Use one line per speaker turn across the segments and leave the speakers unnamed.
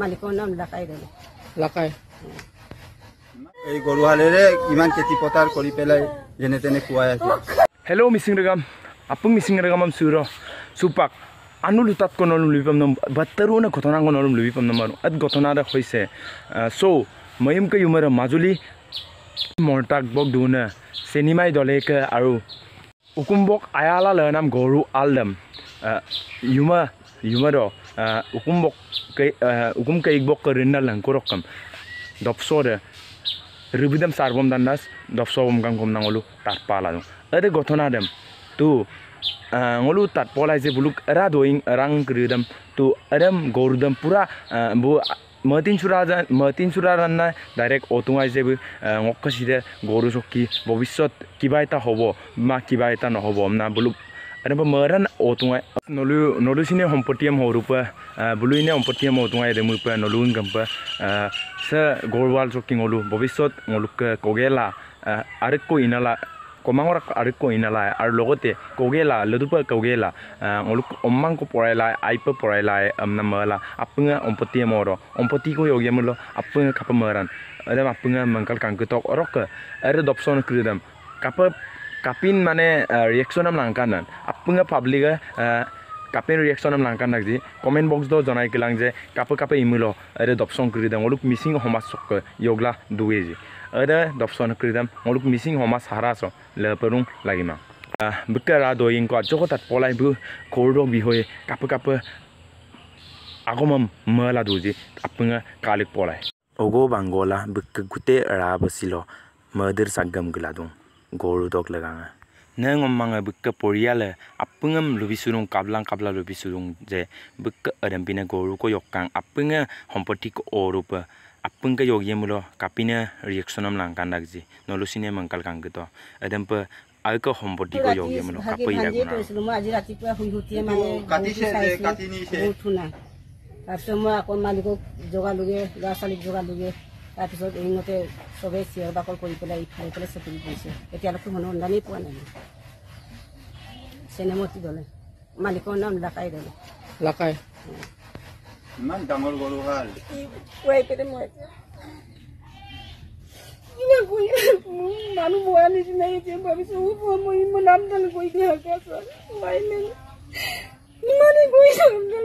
মালিকৰ নাম লাকাই এই গৰুহালেৰে ইমান খেতি পথাৰ কৰি পেলাই
যেনে তেনে খুৱাই আছে হেল্ল' মিচিং ৰেগাম আপুং মিচিং ৰেগাম আম চুৰ চুপাক আনো লুটাত কণৰ লুবি পাম নাৰু নে ঘটনা কণৰ লুবি পাম নম্বৰ এত ঘটনাৰে হৈছে চ' মহিমকে ইউমৰ মাজুলী মৰ্তাক বক দুনে চেনিমাই দলেকে আৰু উকুম আয়ালা লয় গৰু আলদম ইউমা yumaro hukum bok hukum ke ikbok kerinna lang kurokam dopsore ribidam sarbom dan nas dopsom gang gom nangolu tar pala dong ada gotona dem tu ngolu tar pola je buluk ra doing rang kridam tu adam gorudam pura bu Mertin surada mertin surada na direct otung aja bu ngokkasi de gorusok ki bobisot kibaita hobo ma kibaita no hobo amna buluk এনেকুৱা মৰণ ঔটোৱাই নলু নলু চিনে সম্পত্তিয়াম সৰু পৰা বুলু ইনে সম্পত্তিয়াম ঔটোৱাই দে মোৰ পৰা নলু গম্পা চৌৰৱাল চকিং অলু ভৱিষ্যত অলুকে কগেলা আৰু ইনালা কমাঙৰ আৰু ইনালা আৰু লগতে কগেলা লুডুপা কগেলা অলুক অম্মাংক পৰাইলাই আইপ পৰাইলাই আপোনাৰ মৰলা আপোনাৰ সম্পত্তিয়াম অৰ সম্পত্তি কৈ অগিয়াম ল আপোনাৰ খাপ মৰাণ আৰু আপোনাৰ মংগল কাংকৃতক অৰক আৰু দপচন কৃদম কাপ কাপিন মানে ৰিয়েকশ্যন আম লাংকান আপুনি পাব্লিকে কাপের রিয়াকশন আমি লঙ্কা নাকি কমেন্ট বক্স দো জনাই গেলাম যে কাপে কাপে ইমিল আরে দপসং করে দাম ওলুক মিসিং সমাজ চক ইগলা দুয়ে যে আরে দপসং করে দাম ওলুক মিসিং সমাজ হারা আসরুং লাগিমা বিকা রা দিন কত পলাই খোর বিহয়ে কাপে কাপে আগম মলা দুজি আপুং কালিক পলাই ওগো বাঙ্গলা বিকে গুটে রা বসিল মদির সাগম গেলা দু গরু দক nang omang a buka poriala apungam lubisurung kablang kabla lubisurung je buka adampina goru ko yokang apunga hompotik orupa apunga yogyemulo kapina reactionam langkandakji nolusine mangkal kangito adampa alka hompoti ko yogyemulo kapai ra guna
aji rati pa hui hutie mane kati se je kati ni se uthuna tar somo akon maliko jogaluge gasali jogaluge তাৰপিছত এইমতে চবেই চিঞৰ বাকল কৰি পেলাই ইফালে ইফালে চেপিলি গৈছে এতিয়ালৈকে মানুহ অনলাইনেই পোৱা নাই চেনেমতি দলে মালিকৰ নাম লাকাই দলে মানুহ বোৱা নিচিনাই ইমান আমদাল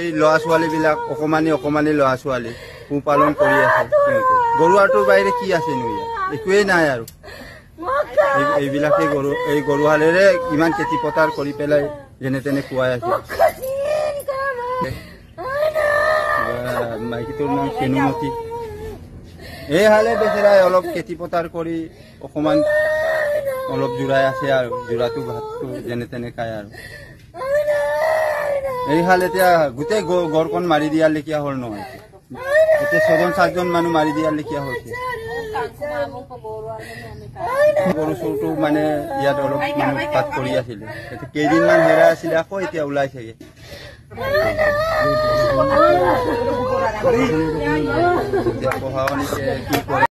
এই ল'ৰা ছোৱালীবিলাক অকণমানি অকণমানি ল'ৰা ছোৱালী পোহপালন কৰি আছে গৰুহালটোৰ বাহিৰে কি আছে নো একোৱেই নাই আৰু এইবিলাকে গৰু এই গৰুহালেৰে ইমান খেতি পথাৰ কৰি পেলাই যেনে তেনে খুৱাই আছে মাইকীটোৰ নাম কেনুমতি এই হালে বেচেৰাই অলপ খেতি পথাৰ কৰি অকণমান অলপ জোৰাই আছে আৰু জোৰাটো ভাতটো যেনে তেনে খায় আৰু এইফালে এতিয়া গোটেই গড়কণ মাৰি দিয়াৰ লেখিয়া হল নহয় এতিয়া ছজন সাতজন মানুহ মাৰি দিয়াৰ লেখিয়া হৈছে গৰু চোৰটো মানে ইয়াত অলপ মানুহ পাত কৰি আছিলে এতিয়া কেইদিনমান হেৰাই আছিলে আকৌ এতিয়া ওলাইছেগে পঢ়াও নিছে কি কৰে